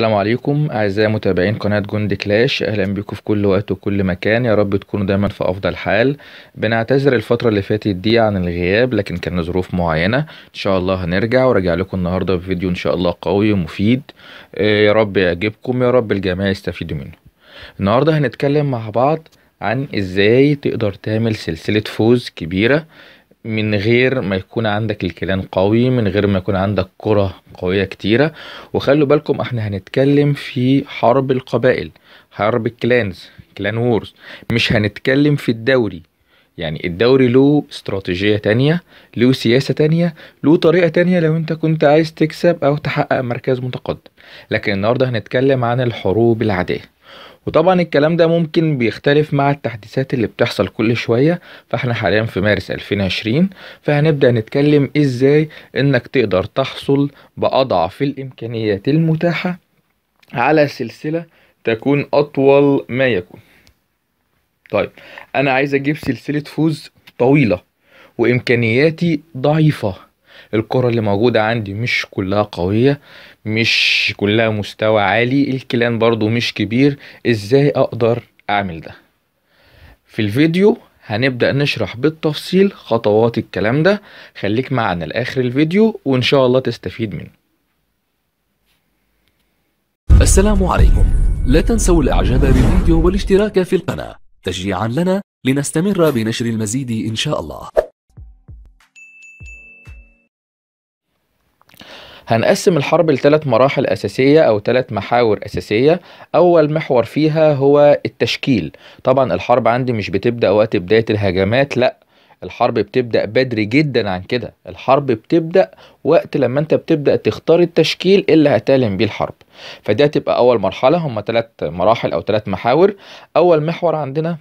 السلام عليكم أعزائي متابعين قناة جند كلاش أهلا بكم في كل وقت وكل مكان يا رب تكونوا دايما في أفضل حال بنعتذر الفترة اللي فاتت دي عن الغياب لكن كان ظروف معينة إن شاء الله هنرجع وراجع لكم النهاردة بفيديو إن شاء الله قوي ومفيد آه، يا رب يعجبكم يا رب الجميع يستفيدوا منه النهاردة هنتكلم مع بعض عن إزاي تقدر تعمل سلسلة فوز كبيرة من غير ما يكون عندك الكلان قوي من غير ما يكون عندك كرة قوية كتيرة وخلوا بالكم احنا هنتكلم في حرب القبائل حرب الكلانز كلان وورز مش هنتكلم في الدوري يعني الدوري له استراتيجية تانية له سياسة تانية له طريقة تانية لو انت كنت عايز تكسب او تحقق مركز متقدم لكن النهاردة هنتكلم عن الحروب العادية وطبعا الكلام ده ممكن بيختلف مع التحديثات اللي بتحصل كل شوية فاحنا حاليا في مارس 2020 فهنبدأ نتكلم ازاي انك تقدر تحصل بأضعف الامكانيات المتاحة على سلسلة تكون أطول ما يكون طيب أنا عايز أجيب سلسلة فوز طويلة وإمكانياتي ضعيفة الكرة اللي موجودة عندي مش كلها قوية مش كلها مستوى عالي الكلان برضو مش كبير ازاي اقدر اعمل ده في الفيديو هنبدأ نشرح بالتفصيل خطوات الكلام ده خليك معنا لآخر الفيديو وإن شاء الله تستفيد منه السلام عليكم لا تنسوا الإعجاب بالفيديو والاشتراك في القناة تشجيعا لنا لنستمر بنشر المزيد إن شاء الله هنقسم الحرب لثلاث مراحل أساسية أو ثلاث محاور أساسية أول محور فيها هو التشكيل طبعا الحرب عندي مش بتبدأ وقت بداية الهجمات لأ الحرب بتبدأ بدري جدا عن كده الحرب بتبدأ وقت لما انت بتبدأ تختار التشكيل اللي هتعلن بيه الحرب فده تبقى أول مرحلة هم ثلاث مراحل أو ثلاث محاور أول محور عندنا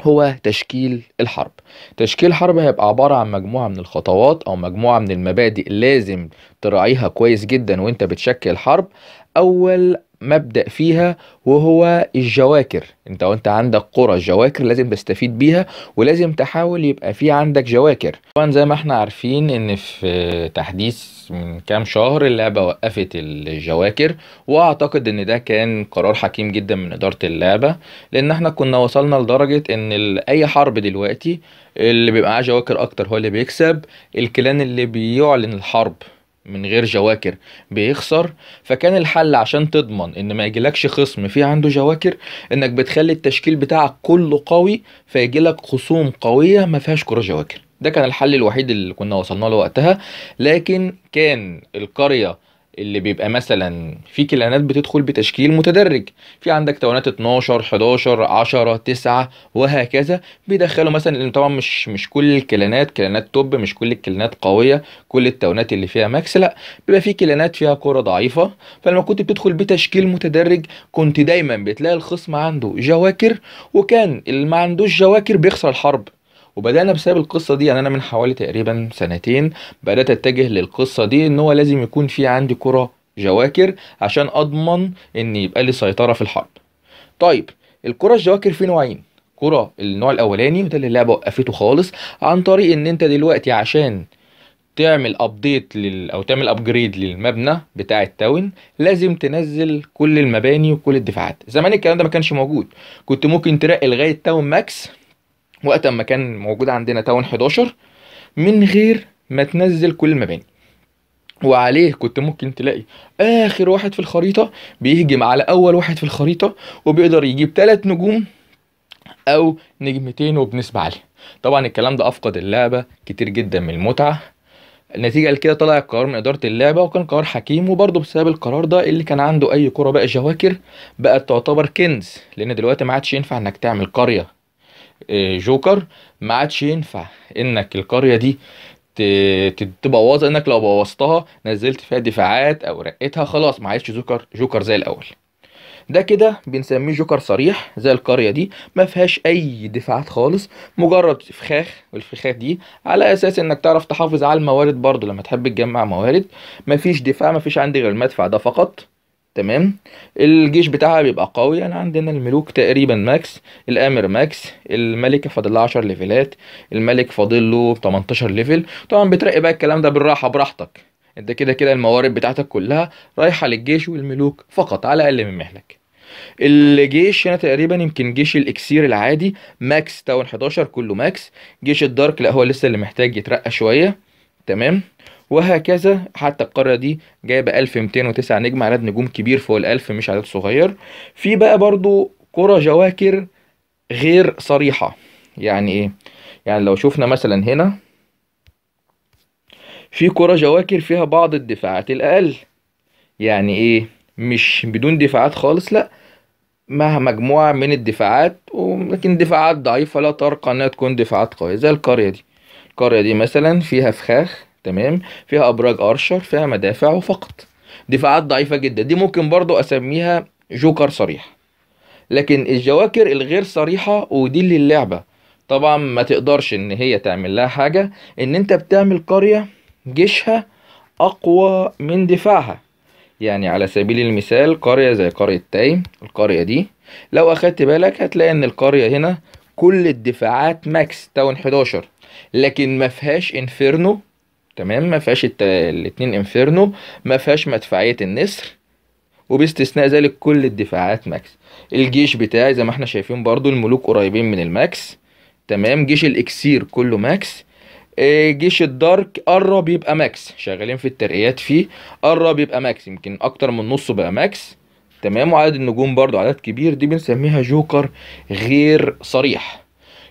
هو تشكيل الحرب تشكيل الحرب هيبقى عبارة عن مجموعة من الخطوات أو مجموعة من المبادئ لازم تراعيها كويس جدا وانت بتشكل حرب أول مبدأ فيها وهو الجواكر انت وانت عندك قرى الجواكر لازم تستفيد بيها ولازم تحاول يبقى في عندك جواكر طبعا زي ما احنا عارفين ان في تحديث من كام شهر اللعبة وقفت الجواكر واعتقد ان ده كان قرار حكيم جدا من ادارة اللعبة لان احنا كنا وصلنا لدرجة ان اي حرب دلوقتي اللي بيبقى معاه جواكر اكتر هو اللي بيكسب الكلان اللي بيعلن الحرب من غير جواكر بيخسر فكان الحل عشان تضمن ان ما يجيلكش خصم فيه عنده جواكر انك بتخلي التشكيل بتاعك كله قوي فيجيلك خصوم قويه ما فيهاش كره جواكر ده كان الحل الوحيد اللي كنا وصلنا له وقتها لكن كان القريه اللي بيبقى مثلا في كلانات بتدخل بتشكيل متدرج في عندك توانات 12 11 10 9 وهكذا بيدخلوا مثلا لان طبعا مش مش كل الكلانات كلانات توب مش كل الكلانات قويه كل التوانات اللي فيها ماكس لا بيبقى في كلانات فيها كره ضعيفه فلما كنت بتدخل بتشكيل متدرج كنت دايما بتلاقي الخصم عنده جواكر وكان اللي ما عندوش جواكر بيخسر الحرب وبدانا بسبب القصه دي يعني انا من حوالي تقريبا سنتين بدات اتجه للقصه دي ان هو لازم يكون في عندي كره جواكر عشان اضمن ان يبقى لي سيطره في الحرب طيب الكره الجواكر في نوعين كره النوع الاولاني وده اللي اللعبه وقفته خالص عن طريق ان انت دلوقتي عشان تعمل ابديت لل او تعمل ابجريد للمبنى بتاع التاون لازم تنزل كل المباني وكل الدفاعات زمان الكلام ده ما كانش موجود كنت ممكن ترقي لغايه تاون ماكس وقت ما كان موجود عندنا تاون 11 من غير ما تنزل كل المباني وعليه كنت ممكن تلاقي اخر واحد في الخريطه بيهجم على اول واحد في الخريطه وبيقدر يجيب ثلاث نجوم او نجمتين وبنسبه عاليه طبعا الكلام ده افقد اللعبه كتير جدا من المتعه نتيجة لكده طلع القرار من إدارة اللعبة وكان قرار حكيم وبرضه بسبب القرار ده اللي كان عنده أي كرة بقى جواكر بقت تعتبر كنز لأن دلوقتي ما عادش ينفع إنك تعمل قرية إيه، جوكر ما عادش ينفع انك القريه دي تبوظها انك لو بوظتها نزلت فيها دفاعات او رقتها خلاص ما عادش جوكر جوكر زي الاول ده كده بنسميه جوكر صريح زي القرية دي ما فيهاش أي دفاعات خالص مجرد فخاخ والفخاخ دي على أساس إنك تعرف تحافظ على الموارد برضو لما تحب تجمع موارد ما فيش دفاع ما فيش عندي غير المدفع ده فقط تمام الجيش بتاعها بيبقى قوي انا يعني عندنا الملوك تقريبا ماكس الامر ماكس الملكه فاضل لها 10 ليفلات الملك فاضل له 18 ليفل طبعا بترقي بقى الكلام ده بالراحه براحتك انت كده كده الموارد بتاعتك كلها رايحه للجيش والملوك فقط على اقل من مهلك الجيش هنا تقريبا يمكن جيش الاكسير العادي ماكس تاون 11 كله ماكس جيش الدارك لا هو لسه اللي محتاج يترقى شويه تمام وهكذا حتى القارة دي جايبة 1209 نجم عدد نجوم كبير فوق الألف مش عدد صغير في بقى برضو كرة جواكر غير صريحة يعني إيه؟ يعني لو شفنا مثلا هنا في كرة جواكر فيها بعض الدفاعات الأقل يعني إيه مش بدون دفاعات خالص لأ مع مجموعة من الدفاعات ولكن دفاعات ضعيفة لا ترقى إنها تكون دفاعات قوية زي القرية دي القرية دي مثلا فيها فخاخ تمام فيها ابراج ارشر فيها مدافع وفقط دفاعات ضعيفه جدا دي ممكن برضو اسميها جوكر صريح لكن الجواكر الغير صريحه ودي اللي اللعبه طبعا ما تقدرش ان هي تعمل لها حاجه ان انت بتعمل قريه جيشها اقوى من دفاعها يعني على سبيل المثال قرية زي قرية تايم القرية دي لو أخدت بالك هتلاقي إن القرية هنا كل الدفاعات ماكس تاون 11 لكن ما فيهاش انفيرنو تمام ما فيهاش الاثنين الاتنين انفيرنو ما فيهاش مدفعيه النسر وباستثناء ذلك كل الدفاعات ماكس الجيش بتاعي زي ما احنا شايفين برضو الملوك قريبين من الماكس تمام جيش الاكسير كله ماكس آه، جيش الدارك قرب يبقى ماكس شغالين في الترقيات فيه قرب يبقى ماكس يمكن اكتر من نصه بقى ماكس تمام وعدد النجوم برضو عدد كبير دي بنسميها جوكر غير صريح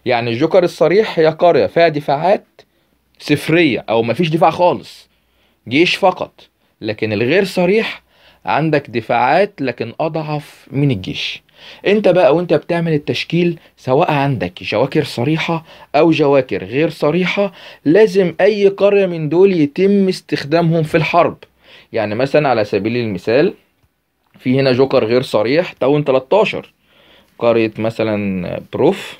يعني الجوكر الصريح هي قرية فيها دفاعات صفريه او مفيش دفاع خالص جيش فقط لكن الغير صريح عندك دفاعات لكن اضعف من الجيش انت بقى وانت بتعمل التشكيل سواء عندك جواكر صريحة او جواكر غير صريحة لازم اي قرية من دول يتم استخدامهم في الحرب يعني مثلا على سبيل المثال في هنا جوكر غير صريح تاون 13 قرية مثلا بروف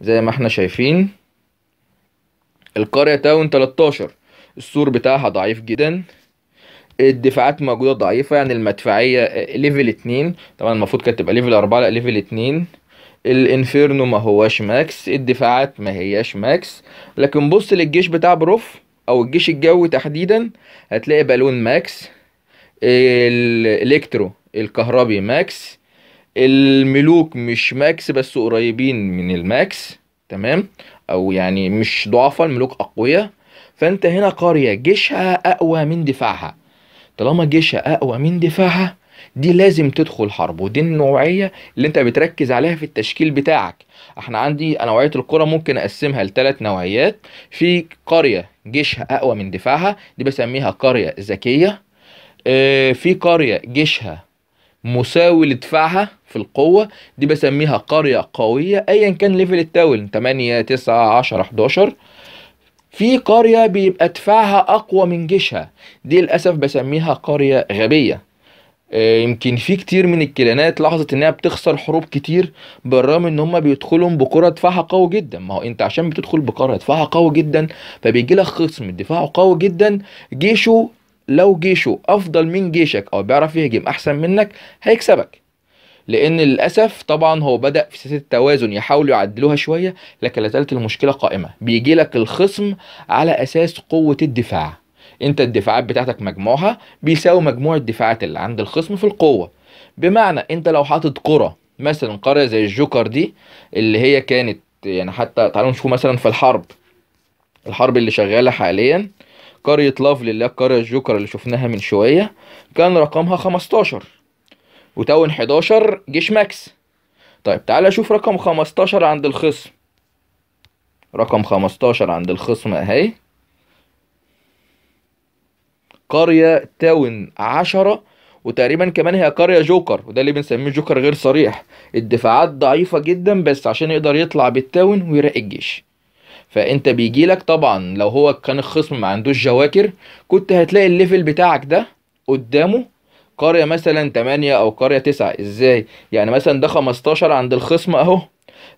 زي ما احنا شايفين القرية تاون 13 السور بتاعها ضعيف جدا الدفاعات موجودة ضعيفة يعني المدفعية ليفل آه، اتنين طبعا المفروض كانت تبقى ليفل اربعة لا ليفل اتنين الانفيرنو ما هواش ماكس الدفاعات ما هياش ماكس لكن بص للجيش بتاع بروف او الجيش الجوي تحديدا هتلاقي بالون ماكس الالكترو الكهربي ماكس الملوك مش ماكس بس قريبين من الماكس تمام او يعني مش ضعفاء الملوك اقوياء فانت هنا قريه جيشها اقوى من دفاعها طالما جيشها اقوى من دفاعها دي لازم تدخل حرب ودي النوعيه اللي انت بتركز عليها في التشكيل بتاعك احنا عندي نوعيه القرى ممكن اقسمها لثلاث نوعيات في قريه جيشها اقوى من دفاعها دي بسميها قريه ذكيه آه، في قريه جيشها مساوي لدفاعها في القوه دي بسميها قريه قويه ايا كان ليفل التاون 8 9 10 11 في قريه بيبقى دفاعها اقوى من جيشها دي للاسف بسميها قريه غبيه آه، يمكن في كتير من الكلانات لاحظت انها بتخسر حروب كتير بالرغم ان هم بيدخلوا بكره دفاعها قوي جدا ما هو انت عشان بتدخل بكره دفاعها قوي جدا فبيجي لك خصم دفاعه قوي جدا جيشه لو جيشه افضل من جيشك او بيعرف يهجم احسن منك هيكسبك لان للاسف طبعا هو بدا في سياسه التوازن يحاولوا يعدلوها شويه لكن لا زالت المشكله قائمه بيجي لك الخصم على اساس قوه الدفاع انت الدفاعات بتاعتك مجموعها بيساوي مجموع الدفاعات اللي عند الخصم في القوه بمعنى انت لو حاطط قرى مثلا قريه زي الجوكر دي اللي هي كانت يعني حتى تعالوا نشوف مثلا في الحرب الحرب اللي شغاله حاليا قرية لافلي اللي هي القرية الجوكر اللي شفناها من شوية كان رقمها 15 وتاون 11 جيش ماكس طيب تعالى شوف رقم 15 عند الخصم رقم 15 عند الخصم اهي قرية تاون 10 وتقريبا كمان هي قرية جوكر وده اللي بنسميه جوكر غير صريح الدفاعات ضعيفة جدا بس عشان يقدر يطلع بالتاون ويرقي الجيش فانت بيجي لك طبعا لو هو كان الخصم ما عندوش جواكر كنت هتلاقي الليفل بتاعك ده قدامه قرية مثلا 8 او قرية 9 ازاي يعني مثلا ده 15 عند الخصم اهو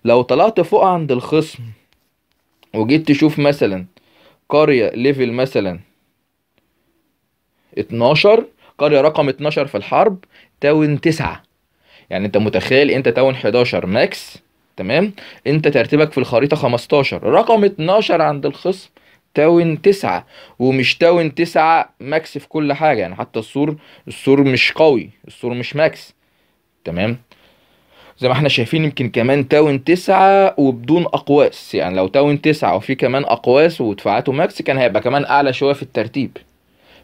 لو طلعت فوق عند الخصم وجيت تشوف مثلا قرية ليفل مثلا 12 قرية رقم 12 في الحرب تاون 9 يعني انت متخيل انت تاون 11 ماكس تمام انت ترتيبك في الخريطه 15 رقم 12 عند الخصم تاون 9 ومش تاون 9 ماكس في كل حاجة يعني حتى السور السور مش قوي السور مش ماكس تمام زي ما احنا شايفين يمكن كمان تاون 9 وبدون أقواس يعني لو تاون 9 وفي كمان أقواس ودفاعاته ماكس كان هيبقى كمان أعلى شوية في الترتيب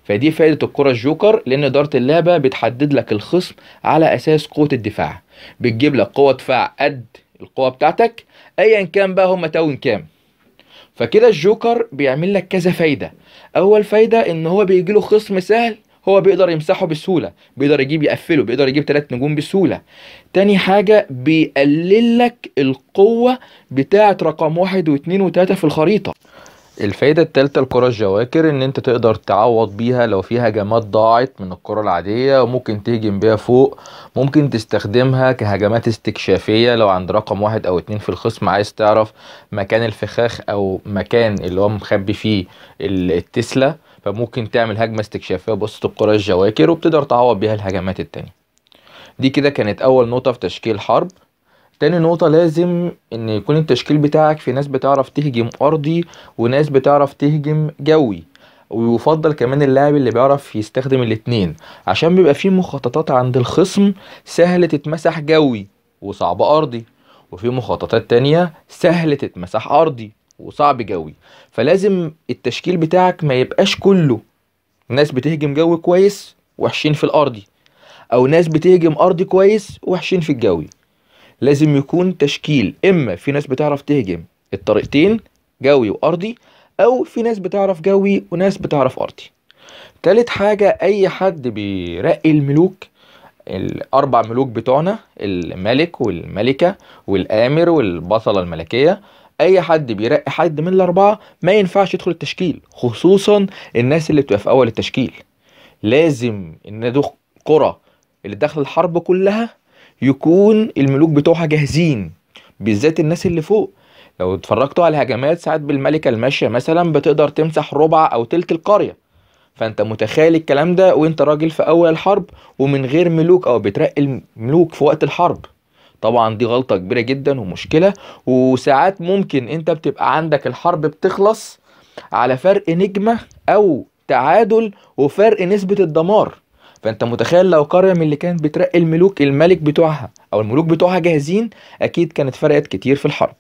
فدي فائدة الكرة الجوكر لأن إدارة اللعبة بتحدد لك الخصم على أساس قوة الدفاع بتجيب لك قوة دفاع قد القوة بتاعتك ايا كان بقى هم تاون كام فكده الجوكر بيعمل لك كذا فايدة اول فايدة ان هو بيجيله خصم سهل هو بيقدر يمسحه بسهولة بيقدر يجيب يقفله بيقدر يجيب ثلاث نجوم بسهولة تاني حاجة بيقلل لك القوة بتاعة رقم واحد واثنين وثلاثة في الخريطة الفايدة التالتة الكرة الجواكر ان انت تقدر تعوض بيها لو في هجمات ضاعت من الكرة العادية وممكن تهجم بيها فوق ممكن تستخدمها كهجمات استكشافية لو عند رقم واحد او اتنين في الخصم عايز تعرف مكان الفخاخ او مكان اللي هو مخبي فيه التسلا فممكن تعمل هجمة استكشافية بوسط الكرة الجواكر وبتقدر تعوض بيها الهجمات التانية دي كده كانت اول نقطة في تشكيل حرب تاني نقطة لازم ان يكون التشكيل بتاعك في ناس بتعرف تهجم ارضي وناس بتعرف تهجم جوي ويفضل كمان اللاعب اللي بيعرف يستخدم الاتنين عشان بيبقى فيه مخططات عند الخصم سهل تتمسح جوي وصعب ارضي وفي مخططات تانية سهل تتمسح ارضي وصعب جوي فلازم التشكيل بتاعك ما يبقاش كله ناس بتهجم جوي كويس وحشين في الارضي او ناس بتهجم ارضي كويس وحشين في الجوي لازم يكون تشكيل اما في ناس بتعرف تهجم الطريقتين جوي وارضي او في ناس بتعرف جوي وناس بتعرف ارضي تالت حاجة اي حد بيرقي الملوك الاربع ملوك بتوعنا الملك والملكة والامر والبصلة الملكية اي حد بيرقي حد من الاربعة ما ينفعش يدخل التشكيل خصوصا الناس اللي بتبقى في اول التشكيل لازم ان قرى اللي داخل الحرب كلها يكون الملوك بتوعها جاهزين بالذات الناس اللي فوق لو اتفرجتوا على الهجمات ساعات بالملكه الماشيه مثلا بتقدر تمسح ربع او تلت القريه فانت متخيل الكلام ده وانت راجل في اول الحرب ومن غير ملوك او بترقي الملوك في وقت الحرب طبعا دي غلطه كبيره جدا ومشكله وساعات ممكن انت بتبقى عندك الحرب بتخلص على فرق نجمه او تعادل وفرق نسبه الدمار فانت متخيل لو قريه من اللي كانت بترقي الملوك الملك بتوعها او الملوك بتوعها جاهزين اكيد كانت فرقت كتير في الحرب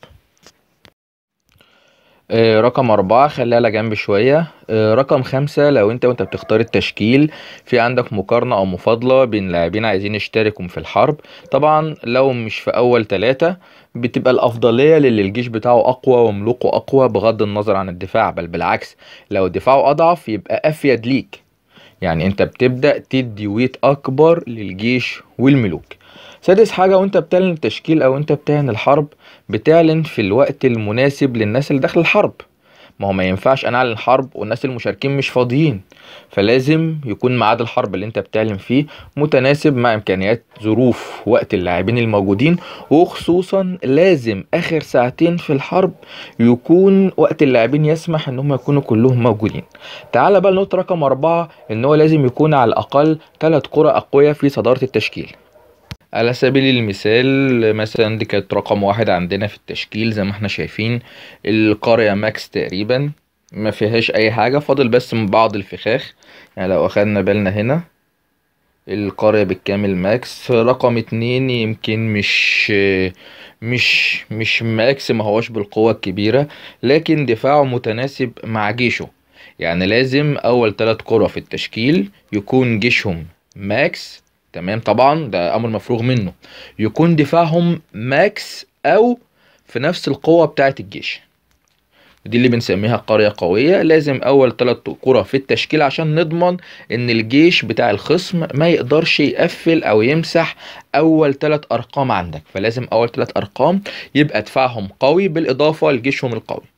آه، رقم أربعة خليها على جنب شوية آه، رقم خمسة لو انت وانت بتختار التشكيل في عندك مقارنة أو مفاضلة بين لاعبين عايزين يشتركوا في الحرب طبعا لو مش في أول تلاتة بتبقى الأفضلية للي الجيش بتاعه أقوى وملوكه أقوى بغض النظر عن الدفاع بل بالعكس لو دفاعه أضعف يبقى أفيد ليك يعني انت بتبدأ تدي ويت اكبر للجيش والملوك سادس حاجة وانت بتعلن التشكيل او انت بتعلن الحرب بتعلن في الوقت المناسب للناس اللي داخل الحرب ما هو ما ينفعش انا اعلن الحرب والناس المشاركين مش فاضيين فلازم يكون ميعاد الحرب اللي انت بتعلن فيه متناسب مع امكانيات ظروف وقت اللاعبين الموجودين وخصوصا لازم اخر ساعتين في الحرب يكون وقت اللاعبين يسمح ان هم يكونوا كلهم موجودين تعال بقى النقطه رقم أربعة ان هو لازم يكون على الاقل ثلاث كرة اقوياء في صداره التشكيل على سبيل المثال مثلا دي كانت رقم واحد عندنا في التشكيل زي ما احنا شايفين القرية ماكس تقريبا ما فيهاش اي حاجة فاضل بس من بعض الفخاخ يعني لو اخدنا بالنا هنا القرية بالكامل ماكس رقم اتنين يمكن مش مش مش ماكس ما هوش بالقوة الكبيرة لكن دفاعه متناسب مع جيشه يعني لازم اول ثلاث قرى في التشكيل يكون جيشهم ماكس تمام طبعا ده امر مفروغ منه يكون دفاعهم ماكس او في نفس القوه بتاعه الجيش دي اللي بنسميها قرية قوية لازم أول ثلاث قرى في التشكيل عشان نضمن إن الجيش بتاع الخصم ما يقدرش يقفل أو يمسح أول ثلاث أرقام عندك فلازم أول ثلاث أرقام يبقى دفاعهم قوي بالإضافة لجيشهم القوي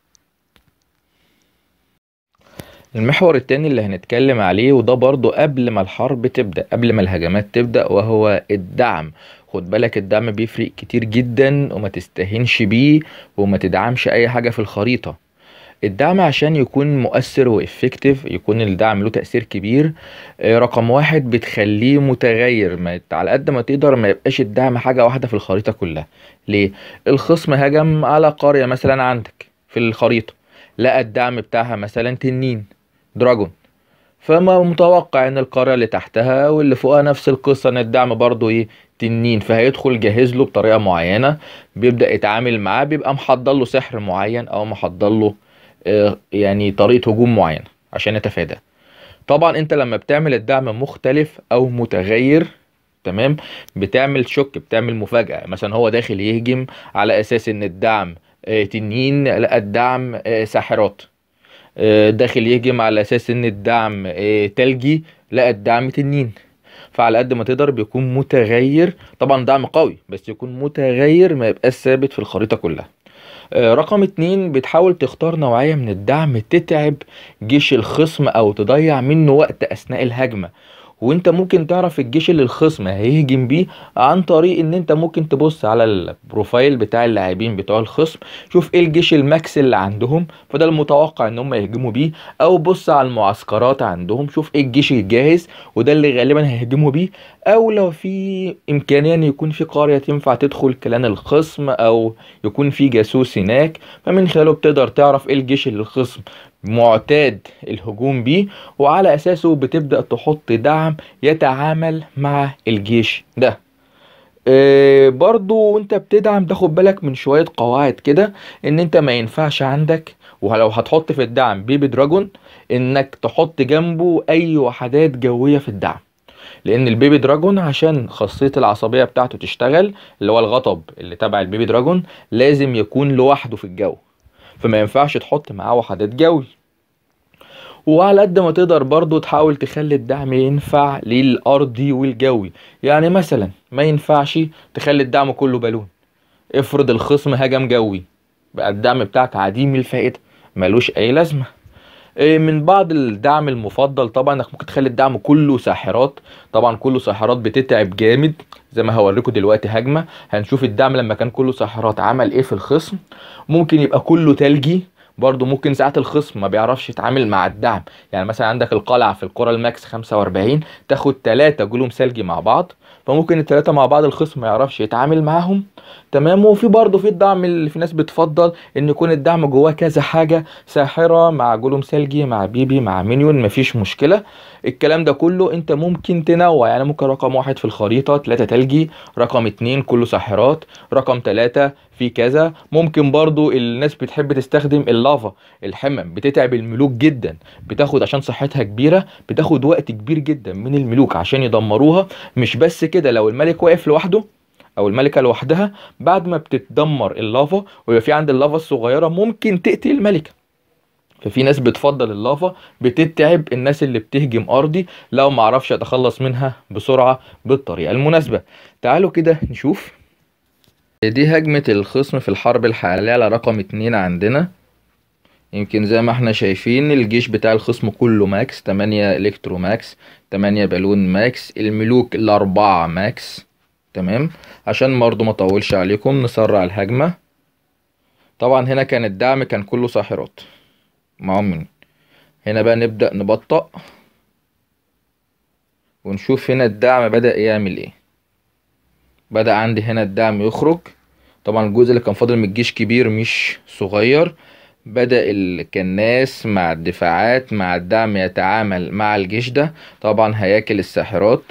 المحور التاني اللي هنتكلم عليه وده برضو قبل ما الحرب تبدأ قبل ما الهجمات تبدأ وهو الدعم خد بالك الدعم بيفرق كتير جدا وما تستهينش بيه وما تدعمش اي حاجة في الخريطة الدعم عشان يكون مؤثر وافكتيف يكون الدعم له تأثير كبير آه، رقم واحد بتخليه متغير ما على قد ما تقدر ما يبقاش الدعم حاجة واحدة في الخريطة كلها ليه الخصم هجم على قرية مثلا عندك في الخريطة لقى الدعم بتاعها مثلا تنين دراجون فما متوقع ان القارة اللي تحتها واللي فوقها نفس القصة ان الدعم برضه ايه تنين فهيدخل جاهز له بطريقة معينة بيبدأ يتعامل معاه بيبقى محضر له سحر معين او محضر له آه يعني طريقة هجوم معينة عشان يتفادى طبعا انت لما بتعمل الدعم مختلف او متغير تمام بتعمل شك بتعمل مفاجأة مثلا هو داخل يهجم على اساس ان الدعم آه تنين لا الدعم آه ساحرات داخل يهجم على اساس ان الدعم آه، تلجي لا الدعم تنين فعلى قد ما تقدر بيكون متغير طبعا دعم قوي بس يكون متغير ما يبقاش ثابت في الخريطة كلها آه، رقم اتنين بتحاول تختار نوعية من الدعم تتعب جيش الخصم او تضيع منه وقت اثناء الهجمة وانت ممكن تعرف الجيش اللي الخصم هيهجم بيه عن طريق ان انت ممكن تبص على البروفايل بتاع اللاعبين بتوع الخصم شوف ايه الجيش الماكس اللي عندهم فده المتوقع ان هم يهجموا بيه او بص على المعسكرات عندهم شوف ايه الجيش الجاهز وده اللي غالبا هيهجموا بيه او لو في امكانيه ان يكون في قريه تنفع تدخل كلان الخصم او يكون في جاسوس هناك فمن خلاله بتقدر تعرف ايه الجيش اللي الخصم معتاد الهجوم بيه وعلى اساسه بتبدا تحط دعم يتعامل مع الجيش ده إيه برضو وانت بتدعم تاخد بالك من شوية قواعد كده ان انت ما ينفعش عندك ولو هتحط في الدعم بيبي دراجون انك تحط جنبه اي وحدات جوية في الدعم لان البيبي دراجون عشان خاصيه العصبيه بتاعته تشتغل اللي هو الغضب اللي تبع البيبي دراجون لازم يكون لوحده في الجو فما ينفعش تحط معاه وحدات جوي وعلى قد ما تقدر برضو تحاول تخلي الدعم ينفع للأرضي والجوي يعني مثلا ما ينفعش تخلي الدعم كله بالون افرض الخصم هجم جوي بقى الدعم بتاعك عديم الفائدة ملوش أي لازمة إيه، من بعض الدعم المفضل طبعا انك ممكن تخلي الدعم كله ساحرات طبعا كله ساحرات بتتعب جامد زي ما هوريكم دلوقتي هجمه هنشوف الدعم لما كان كله ساحرات عمل ايه في الخصم ممكن يبقى كله تلجي برضو ممكن ساعات الخصم ما بيعرفش يتعامل مع الدعم يعني مثلا عندك القلعه في الكره الماكس 45 تاخد ثلاثة جلوم ثلجي مع بعض فممكن الثلاثه مع بعض الخصم ما يعرفش يتعامل معاهم تمام وفي برضو في الدعم اللي في ناس بتفضل ان يكون الدعم جواه كذا حاجه ساحره مع جلوم ثلجي مع بيبي مع مينيون مفيش مشكله الكلام ده كله انت ممكن تنوع يعني ممكن رقم واحد في الخريطه ثلاثه ثلجي رقم اتنين كله ساحرات رقم ثلاثه في كذا ممكن برضو الناس بتحب تستخدم اللافا الحمم بتتعب الملوك جدا بتاخد عشان صحتها كبيره بتاخد وقت كبير جدا من الملوك عشان يدمروها مش بس كده لو الملك واقف لوحده او الملكه لوحدها بعد ما بتتدمر اللافا ويبقى في عند اللافا الصغيره ممكن تقتل الملكه ففي ناس بتفضل اللافا بتتعب الناس اللي بتهجم ارضي لو معرفش اتخلص منها بسرعه بالطريقه المناسبه تعالوا كده نشوف دي هجمة الخصم في الحرب الحالية على رقم اتنين عندنا يمكن زي ما احنا شايفين الجيش بتاع الخصم كله ماكس تمانية الكترو ماكس تمانية بالون ماكس الملوك الاربعة ماكس تمام عشان برضو ما اطولش عليكم نسرع الهجمة طبعا هنا كان الدعم كان كله ساحرات معاهم هنا بقى نبدأ نبطأ ونشوف هنا الدعم بدأ يعمل ايه بدأ عندي هنا الدعم يخرج طبعا الجزء اللي كان فاضل من الجيش كبير مش صغير بدأ الكناس مع الدفاعات مع الدعم يتعامل مع الجيش ده طبعا هياكل الساحرات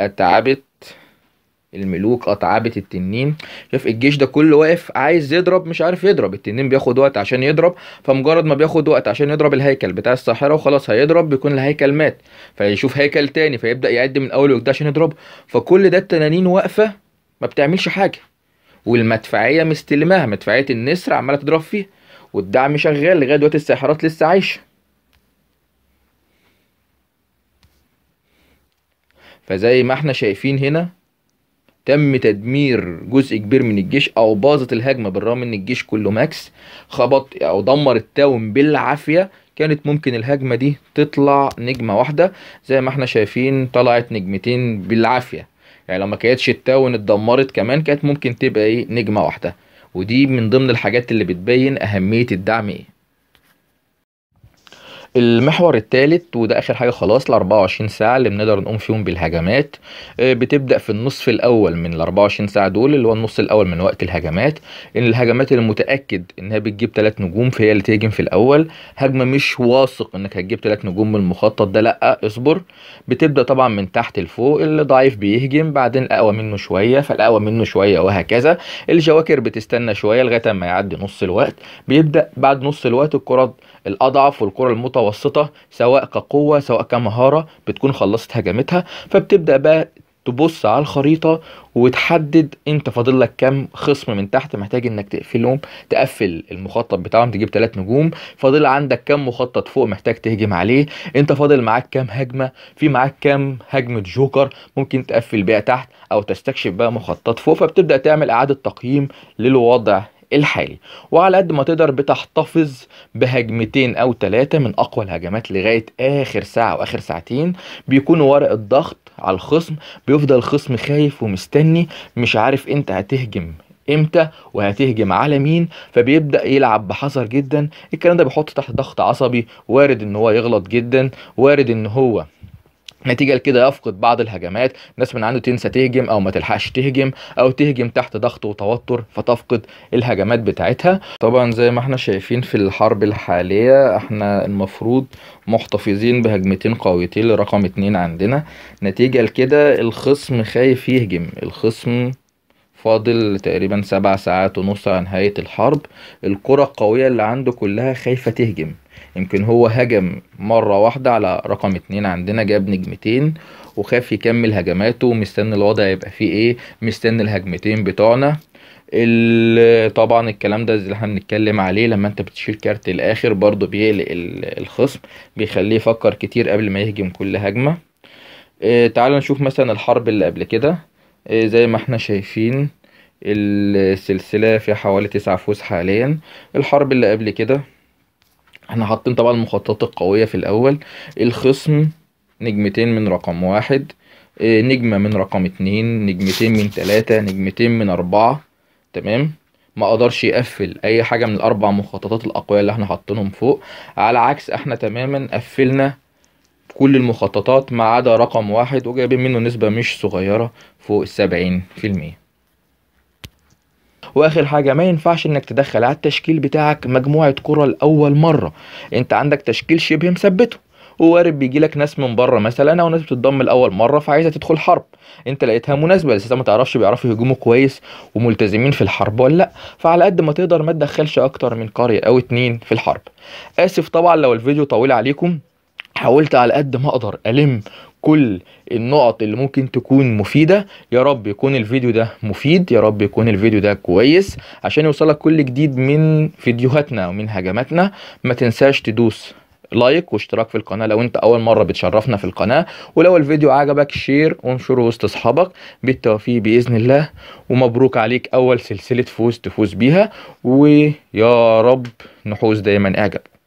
اتعبت الملوك اتعبت التنين شاف الجيش ده كله واقف عايز يضرب مش عارف يضرب التنين بياخد وقت عشان يضرب فمجرد ما بياخد وقت عشان يضرب الهيكل بتاع الساحره وخلاص هيضرب بيكون الهيكل مات فيشوف هيكل تاني فيبدا يعد من اول وجديد عشان يضرب فكل ده التنانين واقفه ما بتعملش حاجه والمدفعيه مستلماها مدفعيه النسر عماله تضرب فيها والدعم شغال لغايه دلوقتي الساحرات لسه عايشه فزي ما احنا شايفين هنا تم تدمير جزء كبير من الجيش او باظت الهجمه بالرغم ان الجيش كله ماكس خبط او دمر التاون بالعافيه كانت ممكن الهجمه دي تطلع نجمه واحده زي ما احنا شايفين طلعت نجمتين بالعافيه يعني لو ما كانتش التاون اتدمرت كمان كانت ممكن تبقى ايه نجمه واحده ودي من ضمن الحاجات اللي بتبين اهميه الدعم ايه المحور الثالث وده اخر حاجه خلاص ال 24 ساعه اللي بنقدر نقوم فيهم بالهجمات آه، بتبدا في النصف الاول من ال 24 ساعه دول اللي هو النص الاول من وقت الهجمات ان الهجمات اللي متاكد انها بتجيب ثلاث نجوم فهي اللي تهجم في الاول هجمه مش واثق انك هتجيب ثلاث نجوم من المخطط ده لا اصبر بتبدا طبعا من تحت لفوق اللي ضعيف بيهجم بعدين الاقوى منه شويه فالاقوى منه شويه وهكذا الجواكر بتستنى شويه لغايه ما يعدي نص الوقت بيبدا بعد نص الوقت الكرات الاضعف والكره المتوسطه سواء كقوه سواء كمهاره بتكون خلصت هجمتها فبتبدا بقى تبص على الخريطة وتحدد انت فاضل لك كام خصم من تحت محتاج انك تقفلهم تقفل المخطط بتاعهم تجيب ثلاث نجوم فاضل عندك كام مخطط فوق محتاج تهجم عليه انت فاضل معاك كام هجمة في معاك كام هجمة جوكر ممكن تقفل بيها تحت او تستكشف بقى مخطط فوق فبتبدأ تعمل اعادة تقييم للوضع الحالي وعلى قد ما تقدر بتحتفظ بهجمتين او ثلاثه من اقوى الهجمات لغايه اخر ساعه واخر ساعتين بيكون ورق الضغط على الخصم بيفضل الخصم خايف ومستني مش عارف انت هتهجم امتى وهتهجم على مين فبيبدا يلعب بحذر جدا الكلام ده بيحط تحت ضغط عصبي وارد ان هو يغلط جدا وارد ان هو نتيجة لكده يفقد بعض الهجمات ناس من عنده تنسى تهجم او ما تلحقش تهجم او تهجم تحت ضغط وتوتر فتفقد الهجمات بتاعتها طبعا زي ما احنا شايفين في الحرب الحالية احنا المفروض محتفظين بهجمتين قويتين لرقم اتنين عندنا نتيجة لكده الخصم خايف يهجم الخصم فاضل تقريبا سبع ساعات ونص على نهاية الحرب الكرة القوية اللي عنده كلها خايفة تهجم يمكن هو هجم مرة واحدة على رقم اتنين عندنا جاب نجمتين وخاف يكمل هجماته مستني الوضع يبقى فيه ايه مستني الهجمتين بتوعنا طبعا الكلام ده اللي احنا بنتكلم عليه لما انت بتشيل كارت الاخر برضه بيقلق الخصم بيخليه يفكر كتير قبل ما يهجم كل هجمة آه، تعال نشوف مثلا الحرب اللي قبل كده آه، زي ما احنا شايفين السلسلة في حوالي تسعة فوز حاليا الحرب اللي قبل كده احنا حاطين طبعا المخططات القوية في الأول الخصم نجمتين من رقم واحد آه، نجمة من رقم اتنين نجمتين من تلاتة نجمتين من أربعة تمام ما اقدرش يقفل أي حاجة من الأربع مخططات الأقوياء اللي احنا حاطينهم فوق على عكس احنا تماما قفلنا كل المخططات ما عدا رقم واحد وجايبين منه نسبة مش صغيرة فوق السبعين في المية واخر حاجه ما ينفعش انك تدخل على التشكيل بتاعك مجموعه كره لاول مره انت عندك تشكيل شبه مثبته ووارد بيجي لك ناس من بره مثلا او ناس بتتضم لاول مره فعايزه تدخل حرب انت لقيتها مناسبه لسه ما تعرفش بيعرفوا يهجموا كويس وملتزمين في الحرب ولا لا فعلى قد ما تقدر ما تدخلش اكتر من قريه او اتنين في الحرب اسف طبعا لو الفيديو طويل عليكم حاولت على قد ما اقدر الم كل النقط اللي ممكن تكون مفيده يا رب يكون الفيديو ده مفيد يا رب يكون الفيديو ده كويس عشان يوصلك كل جديد من فيديوهاتنا ومن هجماتنا ما تنساش تدوس لايك واشتراك في القناه لو انت اول مره بتشرفنا في القناه ولو الفيديو عجبك شير وانشره وسط اصحابك بالتوفيق باذن الله ومبروك عليك اول سلسله فوز تفوز بيها ويا رب نحوز دايما اعجب